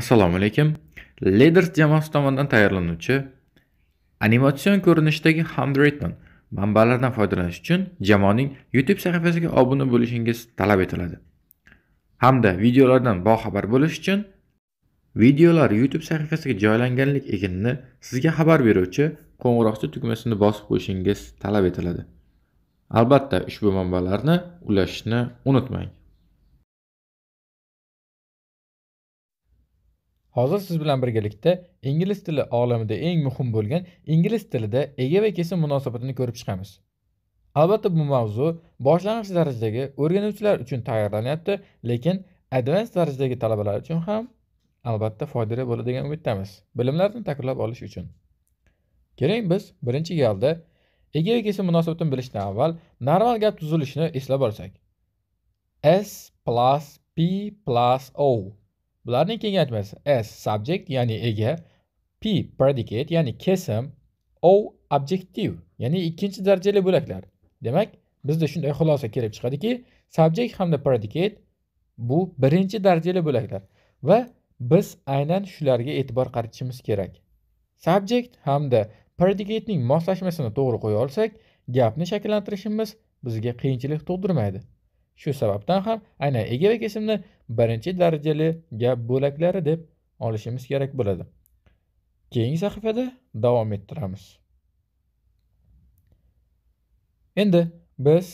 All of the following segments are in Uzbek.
assalomu alaykum Leaders jamoasi tomonidan tayyorlanuvchi animatsion ko'rinishdagi handwritten manbalardan foydalanish uchun jamoaning youtube sahifasiga obuna bo'lishingiz talab etiladi hamda videolardan boxabar bo'lish uchun videolar youtube sahifasiga joylanganlik ekanini sizga xabar beruvchi qo'ng'iroqcha tugmasini bosib qo'yishingiz talab etiladi albatta ushbu manbalarni ulashishni unutmang Hozir siz bilan birgalikda ingliz tili olamida eng muhim bo'lgan ingliz tilida ega va kesim munosabatini ko'rib chiqamiz. Albatta bu mavzu boshlang'ich darajadagi o'rganuvchilar uchun tayyorlanyapti, lekin advanced darajadagi talabalar uchun ham albatta foydali bo'ladi degan umiddamiz. Bilimlarni takrorlab olish uchun. Keling biz birinchi galda ega va kesim munosabatini bilishdan avval normal gap tuzilishini eslab olsak. S plus P plus O bularning kengaytmasi s subject ya'ni ega p predicate ya'ni kesim o objective ya'ni ikkinchi darajali bo'laklar demak bizda shunday xulosa kelib chiqadiki subject hamda predicate bu birinchi darajali bo'laklar va biz aynan shularga e'tibor qaratishimiz kerak subject hamda ning moslashmasini to'g'ri qo'ya olsak gapni shakllantirishimiz bizga qiyinchilik tug'dirmaydi shu sababdan ham aynan egevek ismni birinchi darajali gap bo'laklari deb olishimiz kerak bo'ladi keyingi sahifada davom ettiramiz endi biz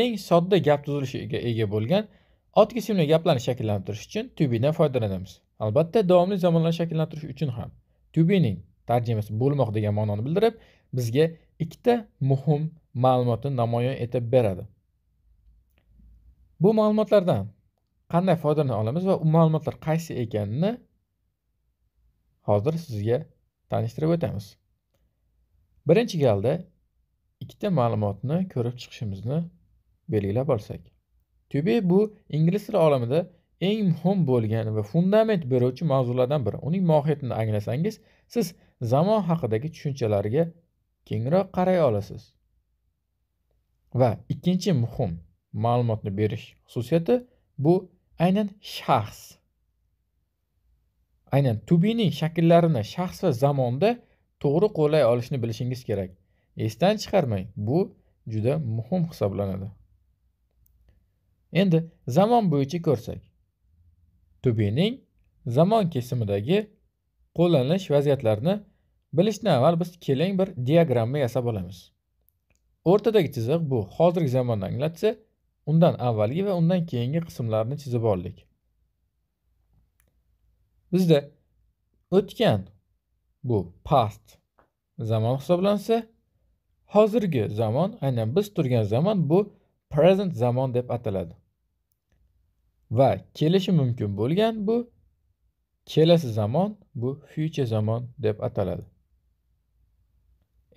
eng sodda gap tuzilishiga ega bo'lgan ot kesimli gaplarni shakllantirish uchun tubidan foydalanamiz albatta davomli zamonlarni shakllantirish uchun ham tubining tarjimasi bo'lmoq degan ma'noni bildirib bizga ikkita muhim ma'lumotni namoyon etib beradi bu ma'lumotlardan qanday foydalana olamiz va u ma'lumotlar qaysi ekanini hozir sizga tanishtirib o'tamiz birinchi galda ikkita ma'lumotni ko'rib chiqishimizni belgilab olsak tb bu ingliz tili olamida eng muhim bo'lgan va fundament beruvchi mavzulardan biri uning mohiyatini anglasangiz siz zamon haqidagi tushunchalarga kengroq qaray olasiz va ikkinchi muhim ma'lumotni berish xususiyati bu aynan shaxs aynan tubining shakllarini shaxs va zamonda to'g'ri qo'llay olishni bilishingiz kerak esdan chiqarmang bu juda muhim hisoblanadi endi zamon bo'yicha ko'rsak tubining zamon kesimidagi qo'llanish vaziyatlarini bilishdan avval biz keling bir diagramma yasab olamiz o'rtadagi chiziq bu hozirgi zamonni anglatsa undan avvalgi va undan keyingi qismlarni chizib oldik bizda o'tgan bu past zamon hisoblansa hozirgi zamon aynan biz turgan zamon bu present zamon deb ataladi va kelishi mumkin bo'lgan bu kelasi zamon bu future zamon deb ataladi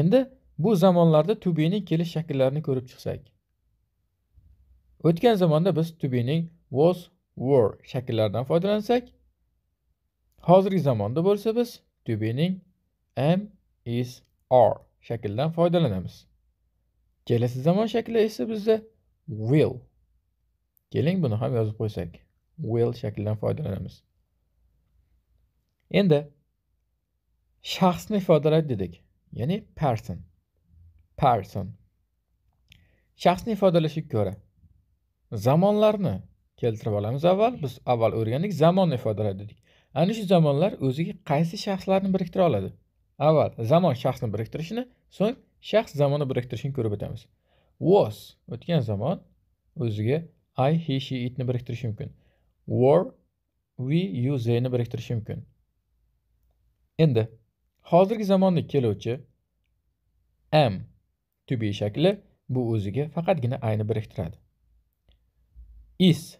endi bu zamonlarda to ning kelish shakllarini ko'rib chiqsak O'tgan zamonda biz to bening was, were shakllaridan foydalansak, hozirgi zamonda bo'lsa biz to bening am, is, are shakldan foydalanamiz. Kelasi zamon shakli esa bizda will. Keling buni ham yozib qo'ysak, will shaklidan foydalanamiz. Endi shaxsni ifodalaydi dedik, ya'ni person. Person. Shaxsni ifodalashga ko'ra zamonlarni keltirib olamiz avval biz avval o'rgandik zamonni ifodalaydi dedik ana shu zamonlar o'ziga qaysi shaxslarni biriktira oladi avval zamon shaxsni biriktirishini so'ng shaxs zamonni biriktirishini ko'rib o'tamiz was o'tgan zamon o'ziga i he she itni biriktirishi mumkin were we you theyni biriktirishi mumkin endi hozirgi zamonda keluvchi am to be shakli bu o'ziga faqatgina ayni biriktiradi is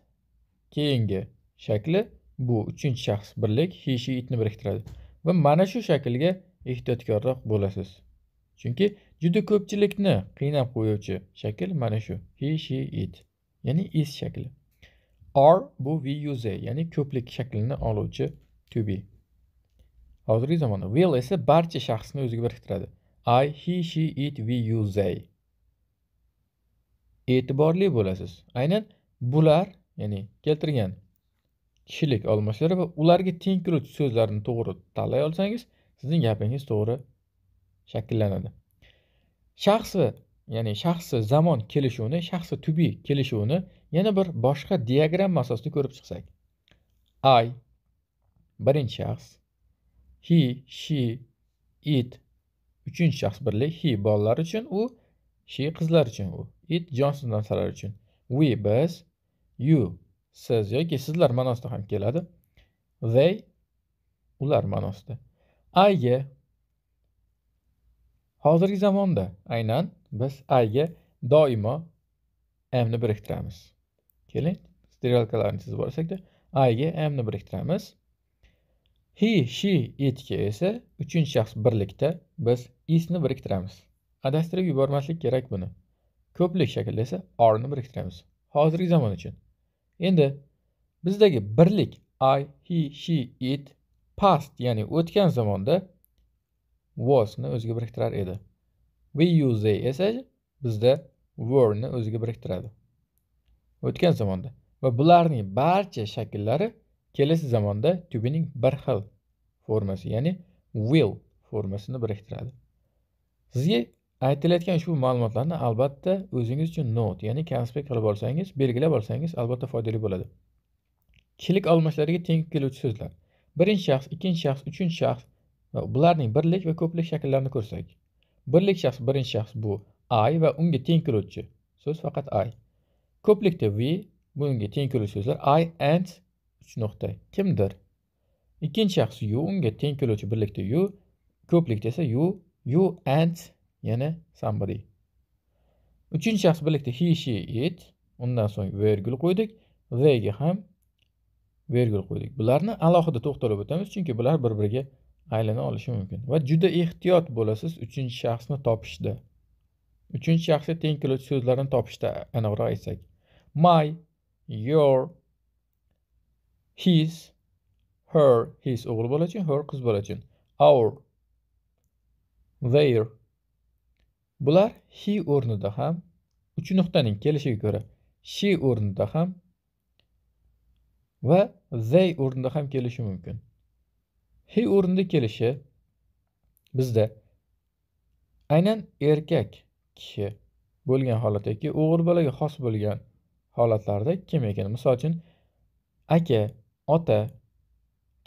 keyingi shakli bu uchinchi shaxs birlik he she itni biriktiradi va mana shu shaklga ehtiyotkorroq bo'lasiz chunki juda ko'pchilikni qiynab qo'yuvchi shakl mana shu he she it ya'ni is shakli or bu we use ya'ni ko'plik shaklini oluvchi to be hozirgi zamonda will esa barcha shaxsni o'ziga biriktiradi i he she it we use e'tiborli bo'lasiz aynan bular ya'ni keltirgan kishilik olmoshlari va ularga teng keluvchi so'zlarni to'g'ri tanlay olsangiz sizning gapingiz to'g'ri shakllanadi shaxsi ya'ni shaxsi zamon kelishuvini shaxsi tubi kelishuvini yana bir boshqa diagramma asosida ko'rib chiqsak i birinchi shaxs he she it uchinchi shaxs birlik he bolalar uchun u she qizlar uchun u it jonsiz narsalar uchun we biz you siz yoki sizlar ma'nosida ham keladi they ular ma'nosida ayga hozirgi zamonda aynan biz ayga doimo amni biriktiramiz keling strelkalarni chizib olsakda ayga amni biriktiramiz he she itga esa uchinchi shaxs birlikda biz isni biriktiramiz adashtirib yubormaslik kerak buni ko'plik shaklda esa orni biriktiramiz hozirgi zamon uchun endi bizdagi birlik i he she it past ya'ni o'tgan zamonda was ni o'ziga biriktirar edi we use they esa bizda were ni o'ziga biriktiradi o'tgan zamonda va bularning barcha shakllari kelasi zamonda tubining bir xil formasi ya'ni will formasini biriktiradi sizga aytilayotgan shu ma'lumotlarni albatta o'zingiz uchun not ya'ni konspekt qilib olsangiz belgilab olsangiz albatta foydali bo'ladi kilik almashlariga teng keluvchi so'zlar birinchi shaxs ikkinchi shaxs uchinchi shaxs va bularning birlik va ko'plik shakllarini ko'rsak birlik shaxs birinchi shaxs bu i va unga teng keluvchi so'z faqat i ko'plikda we bunga teng keluvchi so'zlar i and uch nuqta kimdir ikkinchi shaxs you unga teng keluvchi birlikda you ko'plikda esa you you and yana somebody uchinchi shaxs birlikda he she it undan so'ng vergul qo'ydik theyga ham vergul qo'ydik bularni alohida to'xtalib o'tamiz chunki bular bir biriga aylana olishi mumkin va juda ehtiyot bo'lasiz uchinchi shaxsni topishda uchinchi shaxsga teng keluvchi so'zlarni topishda aniqroq aytsak my your his her his o'g'il bola uchun her qiz bola uchun our their bular he o'rnida ham 3 nuqtaning kelishiga ko'ra she o'rnida ham va they o'rnida ham kelishi mumkin he o'rnida kelishi bizda aynan erkak kishi bo'lgan holat yoki o'g'il bolaga xos bo'lgan holatlarda kim ekan misol uchun aka ota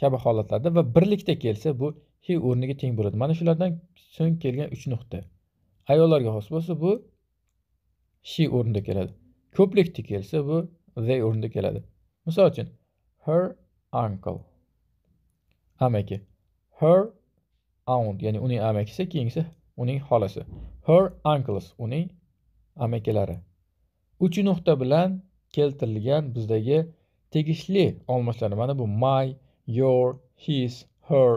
kabi holatlarda va birlikda kelsa bu he o'rniga teng bo'ladi mana shulardan so'ng kelgan 3 nuqta ayollarga xos bo'lsa bu she o'rnida keladi ko'plikda kelsa bu they o'rnida keladi misol uchun her uncle amaki her aunt ya'ni uning amakisi keyingisi uning xolasi her uncles uning amakilari uch nuqta bilan keltirilgan bizdagi tegishli olmoshlar mana bu my your his her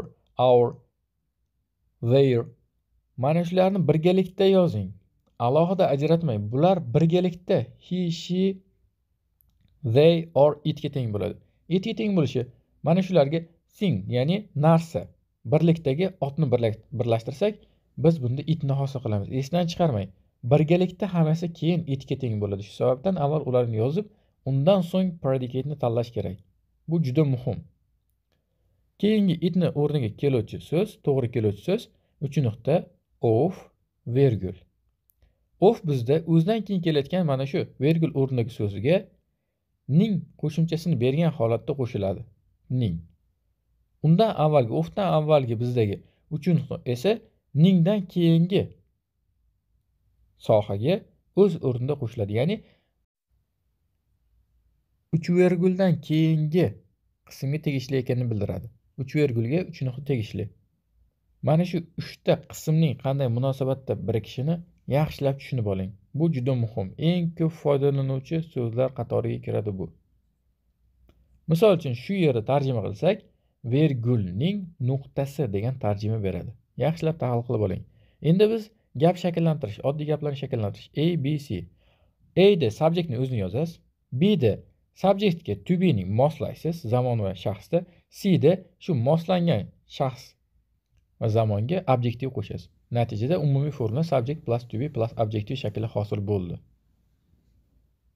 our their mana shularni birgalikda yozing alohida ajratmang bular birgalikda he she they or itga teng bo'ladi itga teng bo'lishi mana shularga thing ya'ni narsa birlikdagi otni birlashtirsak biz bunda itni hosil qilamiz esdan chiqarmang birgalikda hammasi keyin itga teng bo'ladi shu sababdan avval ularni yozib undan so'ng predikatni tanlash kerak bu juda muhim keyingi itni o'rniga keluvchi so'z to'g'ri keluvchi so'z uch nuqta of vergul of bizda o'zidan keyin kelayotgan mana shu vergul o'rnidagi so'ziga ning qo'shimchasini bergan holatda qo'shiladi ning undan avvalgi ofdan avvalgi bizdagi uchun esa ningdan keyingi sohaga o'z o'rnida qo'shiladi ya'ni uch verguldan keyingi qismga tegishli ekanini bildiradi uch vergulga uch nuqta tegishli mana shu uchta qismning qanday munosabatda birikishini yaxshilab tushunib oling bu juda muhim eng ko'p foydalanuvchi so'zlar qatoriga kiradi bu misol uchun shu yerda tarjima qilsak vergulning nuqtasi degan tarjima beradi yaxshilab tahlil qilib oling endi biz gap shakllantirish oddiy gaplarni shakllantirish a b c a da subjektni o'zini yozasiz b da subjektga to be ning moslaysiz zamon va shaxsda c da shu moslangan shaxs va zamonga obyektiv qo'shasiz natijada umumiy forma subject plus to be plus obyektiv shakli hosil bo'ldi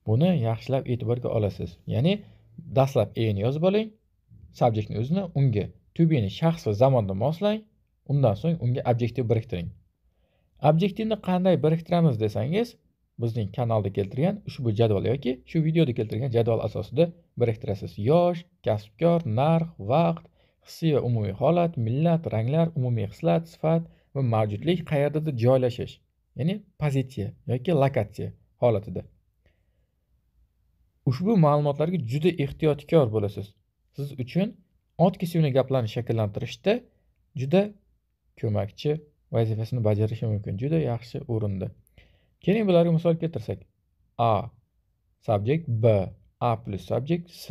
buni yaxshilab e'tiborga olasiz ya'ni dastlab eni yozib oling subjektni o'zini unga to ni shaxs va zamonga moslang undan so'ng unga obyektiv biriktiring obyektivni qanday biriktiramiz desangiz bizning kanalda keltirgan ushbu jadval yoki shu videoda keltirgan jadval asosida biriktirasiz yosh kasbkor narx vaqt hissiy va umumiy holat millat ranglar umumiy xislat sifat va mavjudlik qayerdadir joylashish ya'ni pozitsiya yoki lokatsiya holatida ushbu ma'lumotlarga juda ehtiyotkor bo'lasiz siz uchun ot kesuvni gaplarni shakllantirishda juda ko'makchi vazifasini bajarishi mumkin juda yaxshi o'rinda keling bularga misol keltirsak a subjekt b a plus subjekt s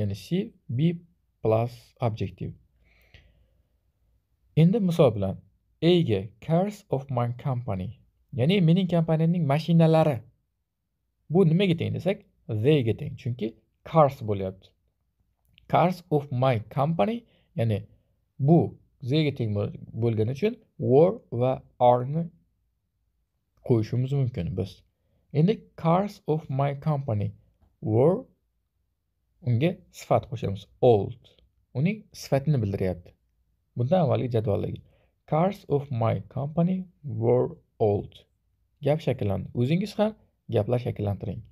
ya'ni c b plus objective endi misol bilan eyga cars of my company ya'ni mening kompaniyamning mashinalari bu nimaga teng desak theyga teng chunki cars bo'lyapti cars of my company ya'ni bu zega teng bo'lgani uchun were va areni qo'yishimiz mumkin biz endi cars of my company were unga sifat qo'shamiz old uning sifatini bildiryapti bundan avvalgi jadvaldagi cars of my company were old gap shakllandi o'zingiz ham gaplar shakllantiring